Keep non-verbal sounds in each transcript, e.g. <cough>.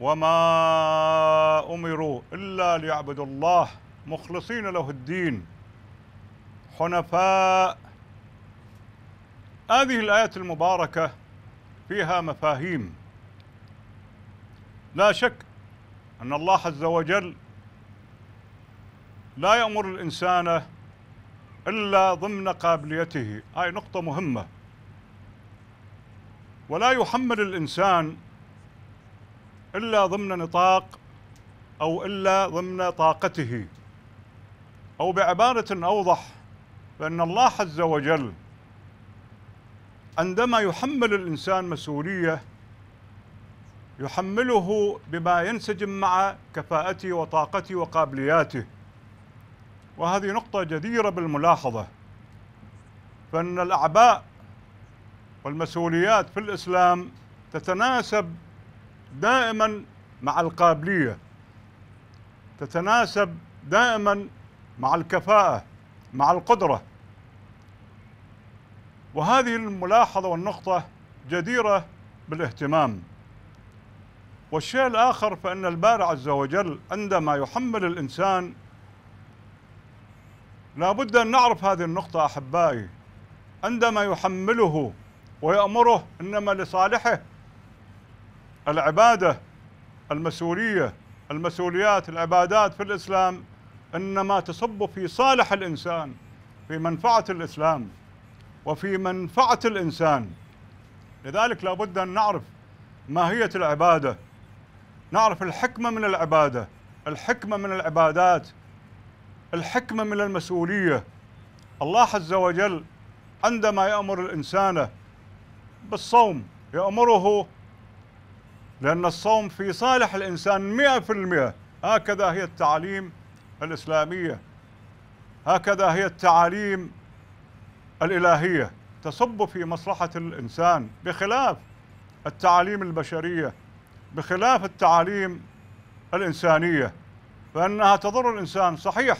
وما أمروا إلا ليعبدوا الله مخلصين له الدين حنفاء هذه الآيات المباركة فيها مفاهيم لا شك أن الله عز وجل لا يأمر الإنسان إلا ضمن قابليته هاي نقطة مهمة ولا يحمل الإنسان إلا ضمن نطاق أو إلا ضمن طاقته أو بعبارة أوضح فإن الله عز وجل عندما يحمل الإنسان مسؤولية يحمله بما ينسجم مع كفاءته وطاقته وقابلياته وهذه نقطة جديرة بالملاحظة فإن الأعباء والمسؤوليات في الإسلام تتناسب دائما مع القابلية تتناسب دائما مع الكفاءة مع القدرة وهذه الملاحظة والنقطة جديرة بالاهتمام والشيء الآخر فإن البارع عز وجل عندما يحمل الإنسان لا بد أن نعرف هذه النقطة أحبائي عندما يحمله ويأمره إنما لصالحه العبادة المسؤولية المسؤوليات العبادات في الإسلام إنما تصب في صالح الإنسان في منفعة الإسلام وفي منفعة الإنسان لذلك لابد أن نعرف ماهية العبادة نعرف الحكمة من العبادة الحكمة من العبادات الحكمة من المسؤولية الله عز وجل عندما يأمر الإنسان بالصوم يأمره لأن الصوم في صالح الإنسان مئة في المئة هكذا هي التعاليم الإسلامية هكذا هي التعاليم الإلهية تصب في مصلحة الإنسان بخلاف التعاليم البشرية بخلاف التعاليم الإنسانية فإنها تضر الإنسان صحيح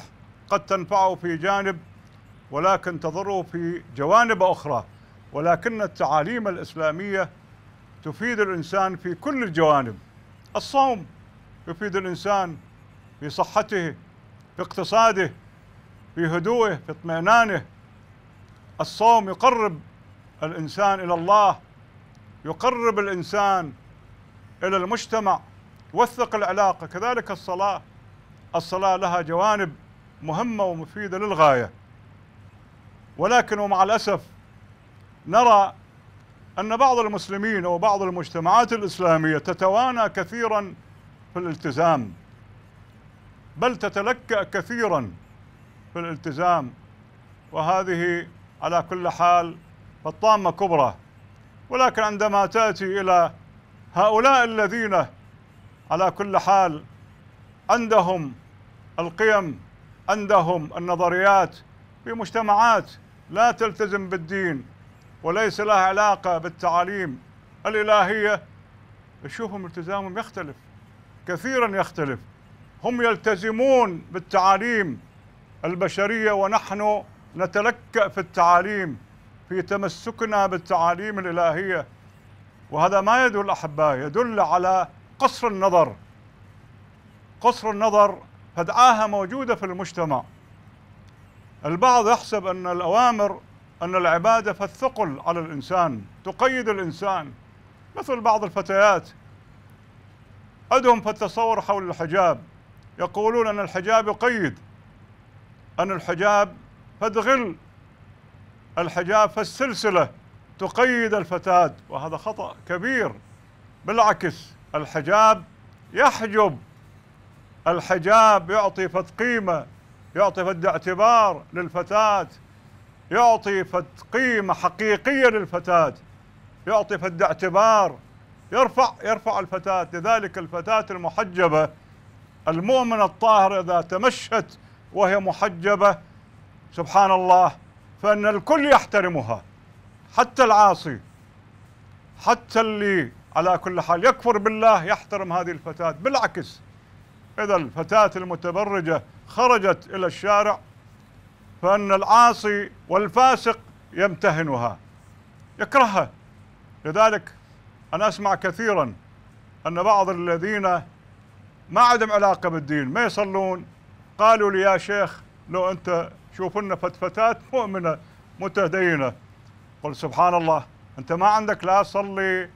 قد تنفعه في جانب ولكن تضره في جوانب أخرى ولكن التعاليم الإسلامية تفيد الإنسان في كل الجوانب الصوم يفيد الإنسان في صحته في اقتصاده في هدوءه في اطمئنانه الصوم يقرب الإنسان إلى الله يقرب الإنسان إلى المجتمع يوثق العلاقة كذلك الصلاة الصلاة لها جوانب مهمة ومفيدة للغاية ولكن ومع الأسف نرى أن بعض المسلمين وبعض المجتمعات الإسلامية تتوانى كثيرا في الالتزام بل تتلكأ كثيرا في الالتزام وهذه على كل حال فالطامة كبرى ولكن عندما تأتي إلى هؤلاء الذين على كل حال عندهم القيم عندهم النظريات في مجتمعات لا تلتزم بالدين وليس لها علاقة بالتعاليم الإلهية تشوفهم التزامهم يختلف كثيرا يختلف هم يلتزمون بالتعاليم البشرية ونحن نتلكأ في التعاليم في تمسكنا بالتعاليم الإلهية وهذا ما يدل أحبائي يدل على قصر النظر قصر النظر فدعاها موجودة في المجتمع البعض يحسب أن الأوامر أن العبادة فالثقل على الإنسان تقيد الإنسان مثل بعض الفتيات أدهم في التصور حول الحجاب يقولون أن الحجاب يقيد أن الحجاب فدغل الحجاب فالسلسلة تقيد الفتاة وهذا خطأ كبير بالعكس الحجاب يحجب الحجاب يعطي فد قيمة يعطي فد اعتبار للفتاة يعطي فد قيمة حقيقية للفتاة يعطي فد اعتبار يرفع يرفع الفتاة لذلك الفتاة المحجبة المؤمنة الطاهرة إذا تمشت وهي محجبة سبحان الله فإن الكل يحترمها حتى العاصي حتى اللي على كل حال يكفر بالله يحترم هذه الفتاة بالعكس إذا الفتاة المتبرجة خرجت إلى الشارع فأن العاصي والفاسق يمتهنها يكرهها لذلك أنا أسمع كثيرا أن بعض الذين ما عندهم علاقة بالدين ما يصلون قالوا لي يا شيخ لو أنت شوف لنا فتفتات مؤمنة متدينة قل سبحان الله أنت ما عندك لا صلي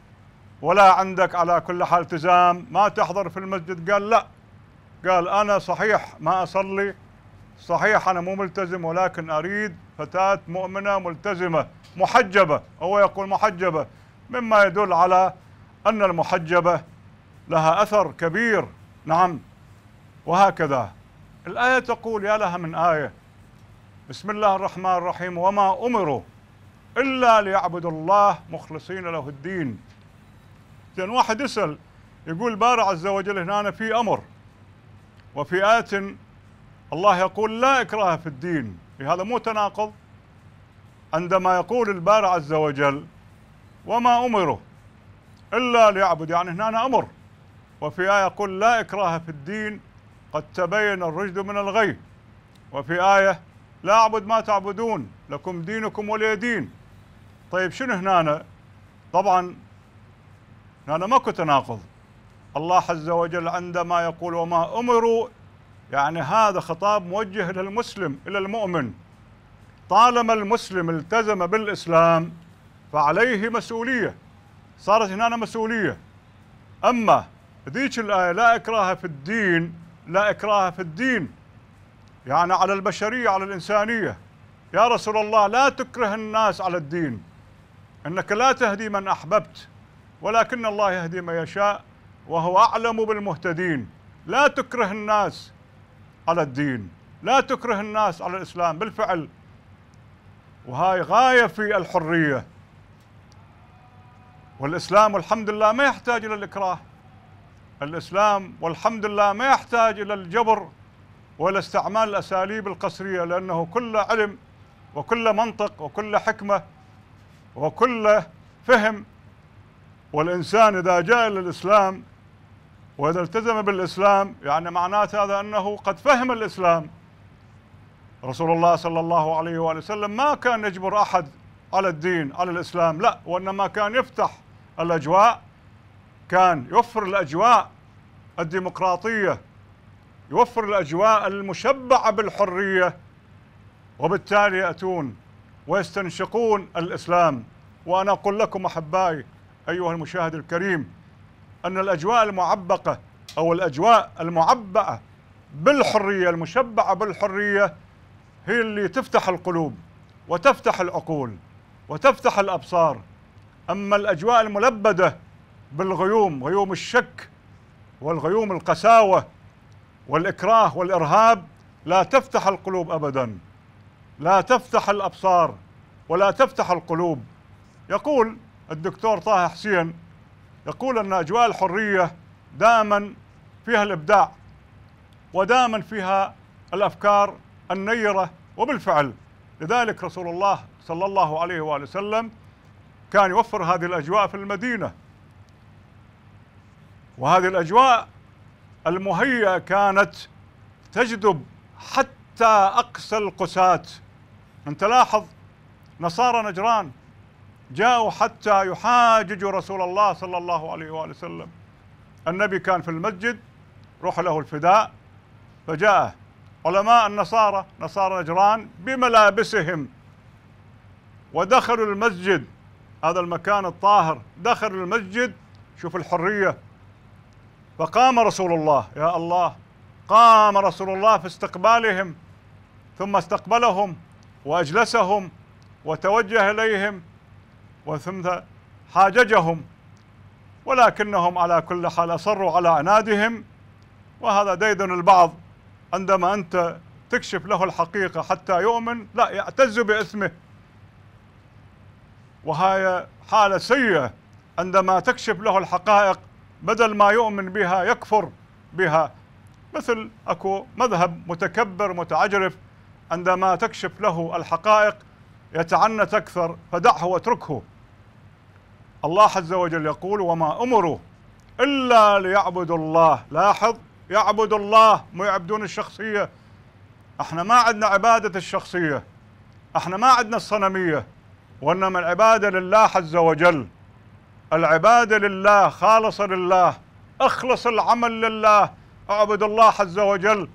ولا عندك على كل حال التزام ما تحضر في المسجد قال لا قال أنا صحيح ما أصلي صحيح أنا مو ملتزم ولكن أريد فتاة مؤمنة ملتزمة محجبة هو يقول محجبة مما يدل على أن المحجبة لها أثر كبير نعم وهكذا الآية تقول يا لها من آية بسم الله الرحمن الرحيم وما أمروا إلا ليعبدوا الله مخلصين له الدين لأن واحد يسأل يقول بارع عز وجل هنا في أمر وفي آية الله يقول لا إكراه في الدين هذا مو تناقض عندما يقول البارع عز وجل وما أمره إلا ليعبد يعني هنا أنا أمر وفي آية يقول لا إكراه في الدين قد تبين الرشد من الغي وفي آية لا أعبد ما تعبدون لكم دينكم ولي دين طيب شنو هنا طبعا هنا ماكو تناقض الله عز وجل عندما يقول وما أمروا يعني هذا خطاب موجه للمسلم إلى المؤمن طالما المسلم التزم بالإسلام فعليه مسؤولية صارت هنا مسؤولية أما ذيك الآية لا إكراه في الدين لا إكراه في الدين يعني على البشرية على الإنسانية يا رسول الله لا تكره الناس على الدين إنك لا تهدي من أحببت ولكن الله يهدي من يشاء وهو أعلم بالمهتدين لا تكره الناس على الدين لا تكره الناس على الإسلام بالفعل وهاي غاية في الحرية والإسلام والحمد لله ما يحتاج إلى الإكراه الإسلام والحمد لله ما يحتاج إلى الجبر ولا استعمال الأساليب القسرية لأنه كل علم وكل منطق وكل حكمة وكل فهم والإنسان إذا جاء إلى الإسلام وإذا التزم بالإسلام يعني معناته هذا أنه قد فهم الإسلام رسول الله صلى الله عليه وآله وسلم ما كان يجبر أحد على الدين على الإسلام لا وإنما كان يفتح الأجواء كان يوفر الأجواء الديمقراطية يوفر الأجواء المشبعة بالحرية وبالتالي يأتون ويستنشقون الإسلام وأنا أقول لكم أحبائي أيها المشاهد الكريم أن الأجواء المعبقة أو الأجواء المعبأة بالحرية المشبعة بالحرية هي اللي تفتح القلوب وتفتح العقول وتفتح الأبصار أما الأجواء الملبدة بالغيوم غيوم الشك والغيوم القساوة والإكراه والإرهاب لا تفتح القلوب أبدا لا تفتح الأبصار ولا تفتح القلوب يقول الدكتور طه حسين يقول أن أجواء الحرية دائما فيها الإبداع ودائما فيها الأفكار النيرة وبالفعل لذلك رسول الله صلى الله عليه وآله وسلم كان يوفر هذه الأجواء في المدينة وهذه الأجواء المهيئة كانت تجذب حتى أقسى القساة انت لاحظ نصارى نجران جاءوا حتى يحاججوا رسول الله صلى الله عليه وآله وسلم النبي كان في المسجد روح له الفداء فجاء علماء النصارى نصارى نجران بملابسهم ودخلوا المسجد هذا المكان الطاهر دخلوا المسجد شوف الحرية فقام رسول الله يا الله قام رسول الله في استقبالهم ثم استقبلهم وأجلسهم وتوجه إليهم وثم حاججهم ولكنهم على كل حال أصروا على عنادهم وهذا ديدن البعض عندما أنت تكشف له الحقيقة حتى يؤمن لا يعتز بإثمه وهي حالة سيئة عندما تكشف له الحقائق بدل ما يؤمن بها يكفر بها مثل اكو مذهب متكبر متعجرف عندما تكشف له الحقائق يتعنت اكثر فدعه واتركه الله عز وجل يقول وما أمروا إلا ليعبدوا الله لاحظ يعبدوا الله مو يعبدون الشخصية احنا ما عندنا عبادة الشخصية احنا ما عندنا الصنمية وإنما العبادة لله عز وجل العبادة لله خالصة لله اخلص العمل لله اعبد الله عز وجل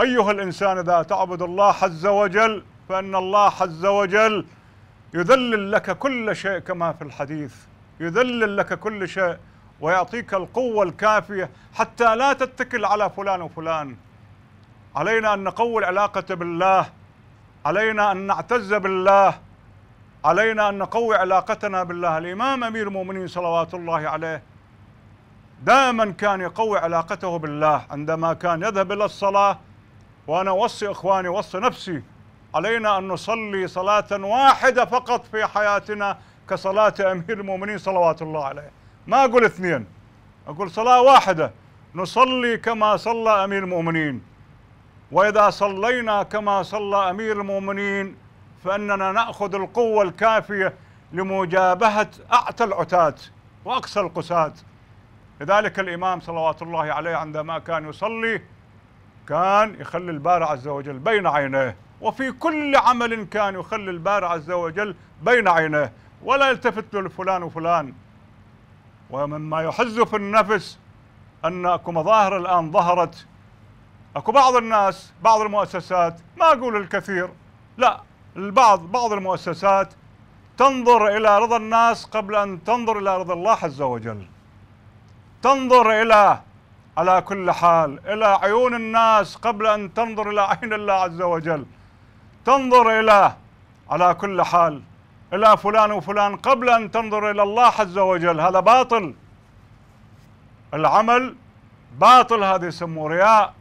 أيها الإنسان إذا تعبد الله عز وجل فإن الله عز وجل يذلل لك كل شيء كما في الحديث يذلل لك كل شيء ويعطيك القوة الكافية حتى لا تتكل على فلان وفلان علينا أن نقوي العلاقة بالله علينا أن نعتز بالله علينا أن نقوي علاقتنا بالله الإمام أمير المؤمنين صلوات الله عليه دائما كان يقوي علاقته بالله عندما كان يذهب إلى الصلاة وأنا أوصي إخواني أوصي نفسي علينا أن نصلي صلاة واحدة فقط في حياتنا كصلاة أمير المؤمنين صلوات الله عليه ما أقول اثنين أقول صلاة واحدة نصلي كما صلى أمير المؤمنين وإذا صلينا كما صلى أمير المؤمنين فإننا نأخذ القوة الكافية لمجابهة أعتى العتاة وأقسى القساة لذلك الإمام صلوات الله عليه عندما كان يصلي كان يخلي البارع عز وجل بين عينيه وفي كل عمل كان يخلي الباري عز وجل بين عينيه ولا يلتفت لفلان وفلان ومما يحز في النفس أن أكو مظاهر الآن ظهرت أكو بعض الناس بعض المؤسسات ما أقول الكثير لا البعض بعض المؤسسات تنظر إلى رضا الناس قبل أن تنظر إلى رضا الله عز وجل تنظر إلى على كل حال إلى عيون الناس قبل أن تنظر إلى عين الله عز وجل تنظر إلى على كل حال إلى فلان وفلان قبل أن تنظر إلى الله عز وجل هذا باطل العمل باطل هذا يسموه رياء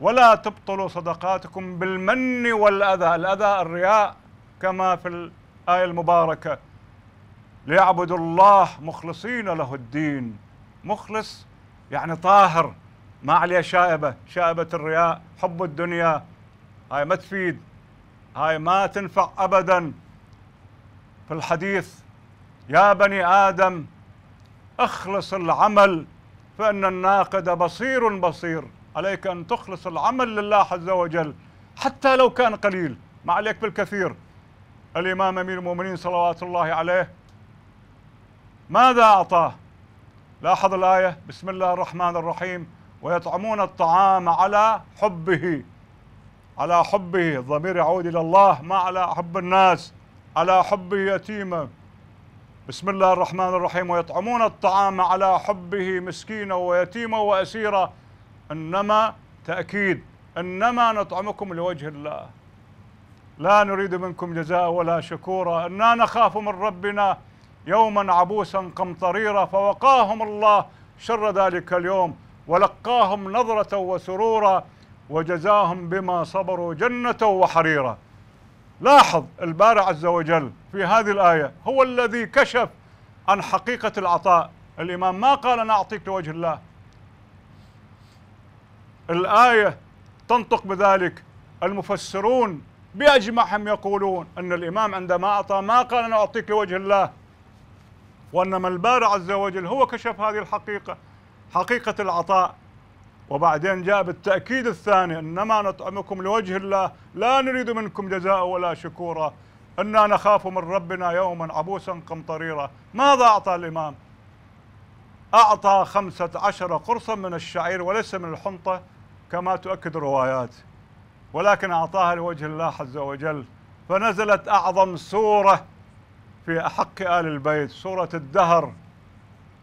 ولا تبطلوا صدقاتكم بالمن والأذى الأذى الرياء كما في الآية المباركة ليعبدوا الله مخلصين له الدين مخلص يعني طاهر ما عليه شائبة شائبة الرياء حب الدنيا هاي ما تفيد هاي ما تنفع أبدا في الحديث يا بني آدم أخلص العمل فإن الناقد بصير بصير عليك أن تخلص العمل لله عز وجل حتى لو كان قليل ما عليك بالكثير الإمام أمير المؤمنين صلوات الله عليه ماذا أعطاه لاحظ الآية بسم الله الرحمن الرحيم ويطعمون الطعام على حبه على حبه الضمير يعود إلى الله ما على حب الناس على حبه يتيما بسم الله الرحمن الرحيم ويطعمون الطعام على حبه مسكينا ويتيما وأسيرا إنما تأكيد إنما نطعمكم لوجه الله لا نريد منكم جزاء ولا شكورا إنا نخاف من ربنا يوما عبوسا قمطريرا فوقاهم الله شر ذلك اليوم ولقاهم نظرة وسرورا وجزاهم بما صبروا جنة وحريرا لاحظ البارع عز وجل في هذه الآية هو الذي كشف عن حقيقة العطاء الإمام ما قال أنا أعطيك لوجه الله الآية تنطق بذلك المفسرون بأجمعهم يقولون أن الإمام عندما أعطى ما قال أنا أعطيك لوجه الله وإنما البارع عز وجل هو كشف هذه الحقيقة حقيقة العطاء وبعدين جاء بالتأكيد الثاني إنما نطعمكم لوجه الله لا نريد منكم جزاء ولا شكورا إنا نخاف من ربنا يوما عبوسا قمطريرا ماذا أعطى الإمام أعطى خمسة عشر قرصا من الشعير وليس من الحنطة كما تؤكد الروايات ولكن أعطاها لوجه الله عز وجل فنزلت أعظم سورة في أحق آل البيت سورة الدهر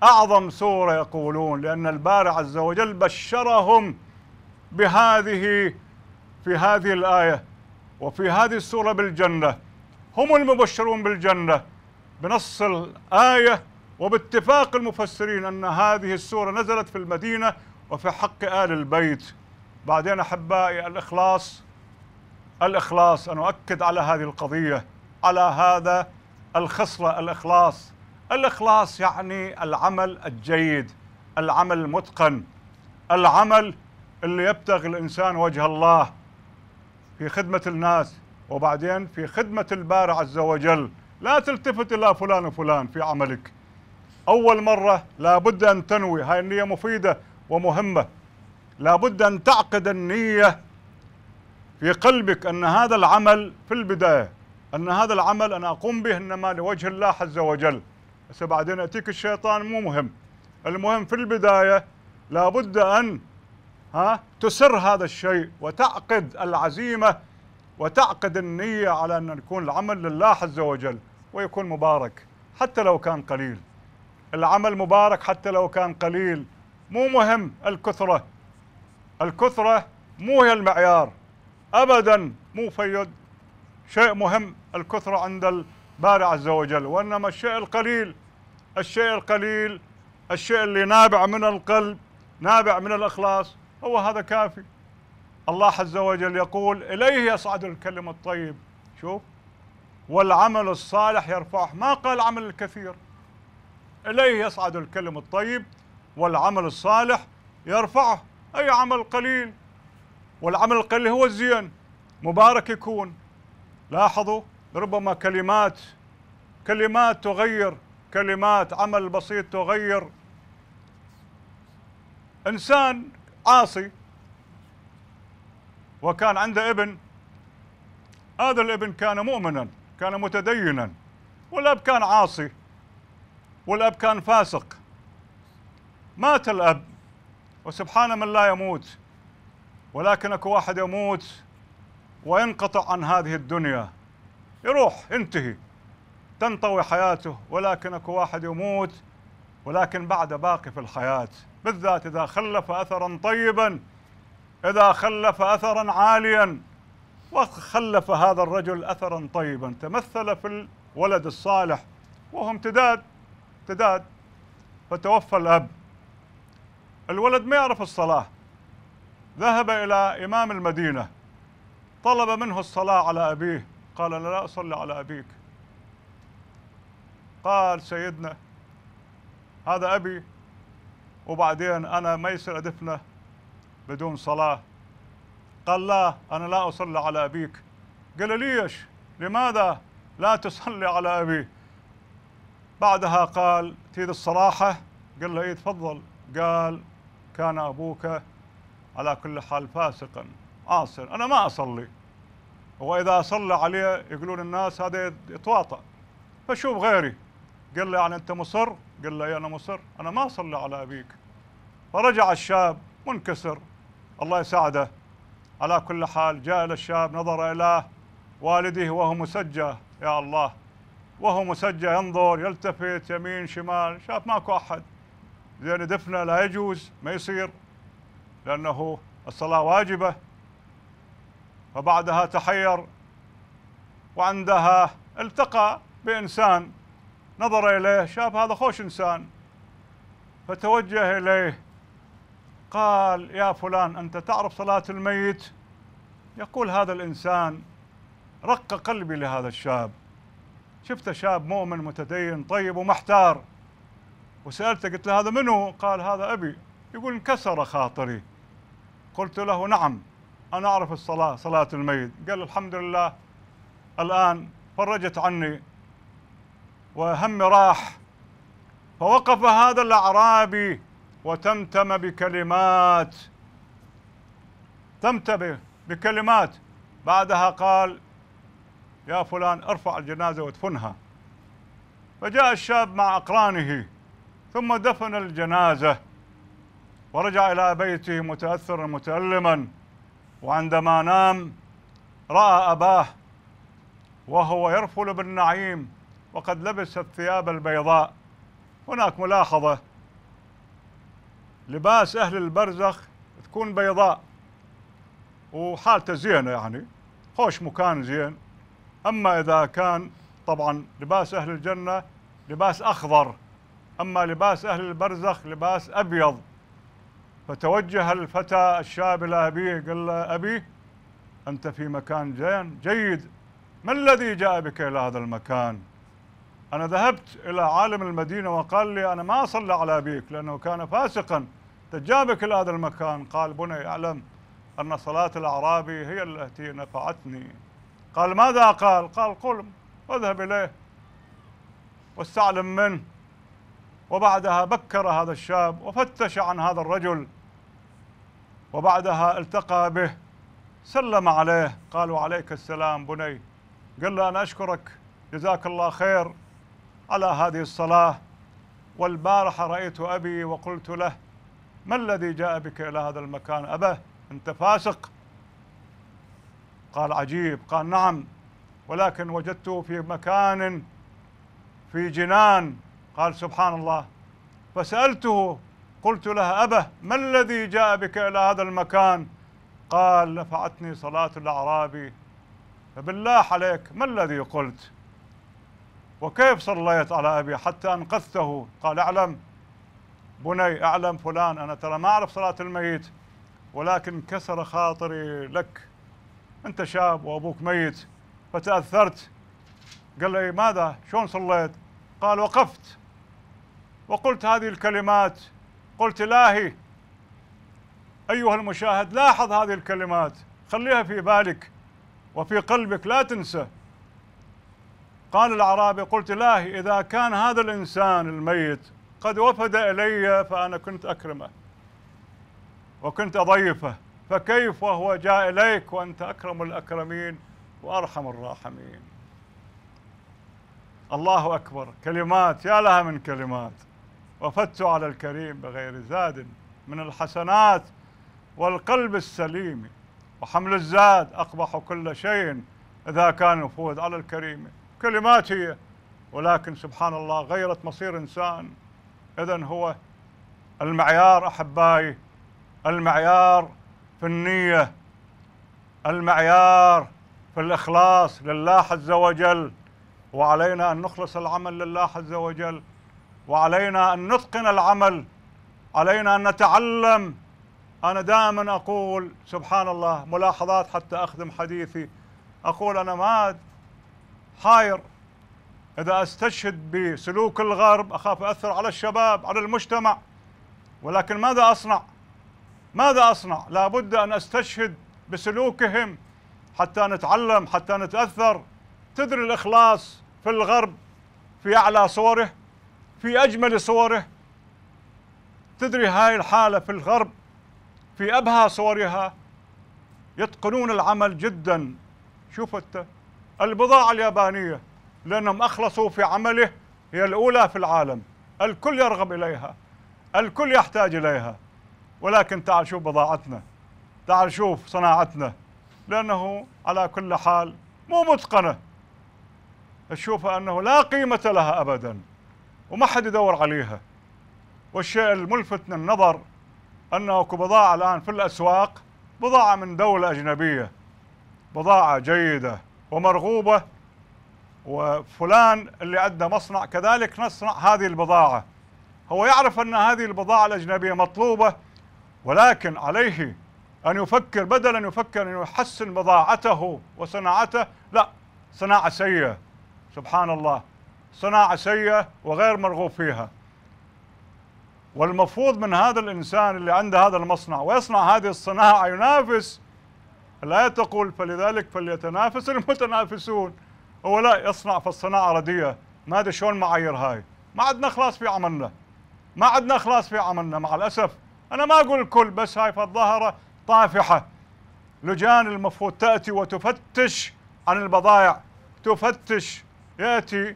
أعظم سورة يقولون لأن البارع عز وجل بشرهم بهذه في هذه الآية وفي هذه السورة بالجنة هم المبشرون بالجنة بنص الآية وباتفاق المفسرين أن هذه السورة نزلت في المدينة وفي حق آل البيت بعدين أحبائي الإخلاص الإخلاص أنا أؤكد على هذه القضية على هذا الخصلة الإخلاص الإخلاص يعني العمل الجيد العمل المتقن العمل اللي يبتغي الإنسان وجه الله في خدمة الناس وبعدين في خدمة البارع عز وجل لا تلتفت إلى فلان وفلان في عملك أول مرة لابد أن تنوي هاي النية مفيدة ومهمة لابد أن تعقد النية في قلبك أن هذا العمل في البداية أن هذا العمل أنا أقوم به إنما لوجه الله عز وجل هسه بعدين اتيك الشيطان مو مهم المهم في البدايه لابد ان ها تسر هذا الشيء وتعقد العزيمه وتعقد النيه على ان يكون العمل لله عز وجل ويكون مبارك حتى لو كان قليل العمل مبارك حتى لو كان قليل مو مهم الكثره الكثره مو هي المعيار ابدا مو فيد شيء مهم الكثره عند بارع عز وجل وإنما الشيء القليل الشيء القليل الشيء اللي نابع من القلب نابع من الإخلاص هو هذا كافي الله عز وجل يقول إليه يصعد الكلم الطيب شوف والعمل الصالح يرفعه ما قال عمل الكثير إليه يصعد الكلم الطيب والعمل الصالح يرفعه أي عمل قليل والعمل القليل هو الزين مبارك يكون لاحظوا ربما كلمات كلمات تغير كلمات عمل بسيط تغير انسان عاصي وكان عنده ابن هذا الابن كان مؤمنا كان متدينا والاب كان عاصي والاب كان فاسق مات الاب وسبحان من لا يموت ولكن اكو واحد يموت وينقطع عن هذه الدنيا يروح ينتهي تنطوي حياته ولكن اكو واحد يموت ولكن بعد باقي في الحياة بالذات إذا خلف أثرا طيبا إذا خلف أثرا عاليا وخلف هذا الرجل أثرا طيبا تمثل في الولد الصالح وهو امتداد امتداد فتوفى الأب الولد ما يعرف الصلاة ذهب إلى إمام المدينة طلب منه الصلاة على أبيه قال انا لا اصلي على أبيك قال سيدنا هذا أبي وبعدين أنا ما يصير أدفنه بدون صلاة قال لا أنا لا أصلي على أبيك قال ليش لماذا لا تصلي على أبي بعدها قال تريد الصراحة قال له إيه تفضل قال كان أبوك على كل حال فاسقا عاصر أنا ما أصلي واذا صلى عليه يقولون الناس هذا يتواطا فشوف غيري قال له يعني انت مصر؟ قال له انا مصر انا ما اصلي على ابيك فرجع الشاب منكسر الله يساعده على كل حال جاء الى الشاب نظر الى والده وهو مسجى يا الله وهو مسجى ينظر يلتفت يمين شمال شاف ماكو احد زين دفنه لا يجوز ما يصير لانه الصلاه واجبه وبعدها تحير وعندها التقى بإنسان نظر إليه شاف هذا خوش إنسان فتوجه إليه قال يا فلان أنت تعرف صلاة الميت يقول هذا الإنسان رق قلبي لهذا الشاب شفته شاب مؤمن متدين طيب ومحتار وسألته قلت له هذا منو قال هذا أبي يقول انكسر خاطري قلت له نعم أنا أعرف الصلاة صلاة الميت قال الحمد لله الآن فرجت عني وهم راح فوقف هذا الأعرابي وتمتم بكلمات تمتم بكلمات بعدها قال يا فلان ارفع الجنازة وادفنها فجاء الشاب مع أقرانه ثم دفن الجنازة ورجع إلى بيته متأثرا متألما وعندما نام راى اباه وهو يرفل بالنعيم وقد لبس الثياب البيضاء هناك ملاحظه لباس اهل البرزخ تكون بيضاء وحالته زينه يعني خوش مكان زين اما اذا كان طبعا لباس اهل الجنه لباس اخضر اما لباس اهل البرزخ لباس ابيض فتوجه الفتى الشاب إلى أبيه قال له أبي أنت في مكان جين جيد ما الذي جاء بك إلى هذا المكان أنا ذهبت إلى عالم المدينة وقال لي أنا ما أصلى على أبيك لأنه كان فاسقا تجابك إلى هذا المكان قال بني أعلم أن صلاة الأعرابي هي التي نفعتني قال ماذا قال قال قل واذهب إليه واستعلم منه وبعدها بكر هذا الشاب وفتش عن هذا الرجل وبعدها التقى به سلم عليه قالوا عليك السلام بني قال له أنا أشكرك جزاك الله خير على هذه الصلاة والبارحة رأيت أبي وقلت له ما الذي جاء بك إلى هذا المكان أبه أنت فاسق قال عجيب قال نعم ولكن وجدته في مكان في جنان قال سبحان الله فسألته قلت لها أبه ما الذي جاء بك إلى هذا المكان قال نفعتني صلاة الأعرابي فبالله عليك ما الذي قلت وكيف صليت على أبي حتى أنقذته قال أعلم بني أعلم فلان أنا ترى ما أعرف صلاة الميت ولكن كسر خاطري لك أنت شاب وأبوك ميت فتأثرت قال لي ماذا شلون صليت قال وقفت وقلت هذه الكلمات قلت لاهي أيها المشاهد لاحظ هذه الكلمات خليها في بالك وفي قلبك لا تنسى قال الأعرابي قلت لاهي إذا كان هذا الإنسان الميت قد وفد إلي فأنا كنت أكرمه وكنت أضيفه فكيف وهو جاء إليك وأنت أكرم الأكرمين وأرحم الراحمين الله أكبر كلمات يا لها من كلمات وفدت على الكريم بغير زاد من الحسنات والقلب السليم وحمل الزاد أقبح كل شيء إذا كان نفوذ على الكريم كلمات هي ولكن سبحان الله غيرت مصير إنسان إذا هو المعيار أحبائي المعيار في النية المعيار في الإخلاص لله عز وجل وعلينا أن نخلص العمل لله عز وجل وعلينا أن نتقن العمل علينا أن نتعلم أنا دائما أقول سبحان الله ملاحظات حتى أخدم حديثي أقول أنا ما حاير إذا أستشهد بسلوك الغرب أخاف أثر على الشباب على المجتمع ولكن ماذا أصنع ماذا أصنع لابد أن أستشهد بسلوكهم حتى نتعلم حتى نتأثر تدري الإخلاص في الغرب في أعلى صوره في أجمل صوره تدري هاي الحالة في الغرب في أبهى صورها يتقنون العمل جدا شوفت البضاعة اليابانية لأنهم أخلصوا في عمله هي الأولى في العالم الكل يرغب إليها الكل يحتاج إليها ولكن تعال شوف بضاعتنا تعال شوف صناعتنا لأنه على كل حال مو متقنة تشوف أنه لا قيمة لها أبداً وما حد يدور عليها والشيء الملفت للنظر أنه بضاعة الآن في الأسواق بضاعة من دولة أجنبية بضاعة جيدة ومرغوبة وفلان اللي عنده مصنع كذلك نصنع هذه البضاعة هو يعرف أن هذه البضاعة الأجنبية مطلوبة ولكن عليه أن يفكر بدلا أن يفكر أن يحسن بضاعته وصناعته لا صناعة سيئة سبحان الله صناعة سيئة وغير مرغوب فيها والمفروض من هذا الإنسان اللي عنده هذا المصنع ويصنع هذه الصناعة ينافس لا تقول فلذلك فليتنافس المتنافسون هو لا يصنع في الصناعة رديئة ما أدري شلون معايير هاي ما عدنا خلاص في عملنا ما عدنا خلاص في عملنا مع الأسف أنا ما أقول الكل بس هاي فالظاهرة طافحة لجان المفروض تأتي وتفتش عن البضائع تفتش يأتي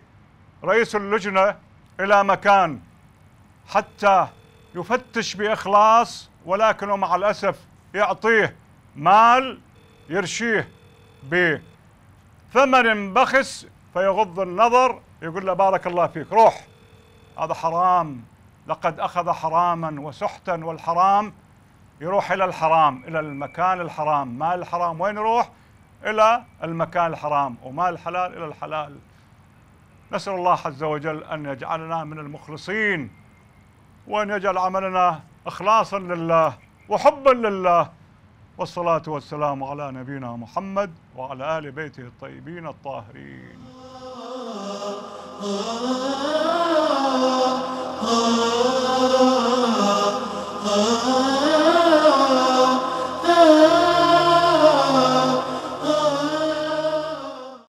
رئيس اللجنة إلى مكان حتى يفتش بإخلاص ولكنه مع الأسف يعطيه مال يرشيه بثمن بخس فيغض النظر يقول له بارك الله فيك روح هذا حرام لقد أخذ حراما وسحتا والحرام يروح إلى الحرام إلى المكان الحرام مال الحرام وين يروح إلى المكان الحرام ومال الحلال إلى الحلال نسأل الله عز وجل أن يجعلنا من المخلصين وأن يجعل عملنا إخلاصا لله وحبا لله والصلاة والسلام على نبينا محمد وعلى آل بيته الطيبين الطاهرين Oh <laughs>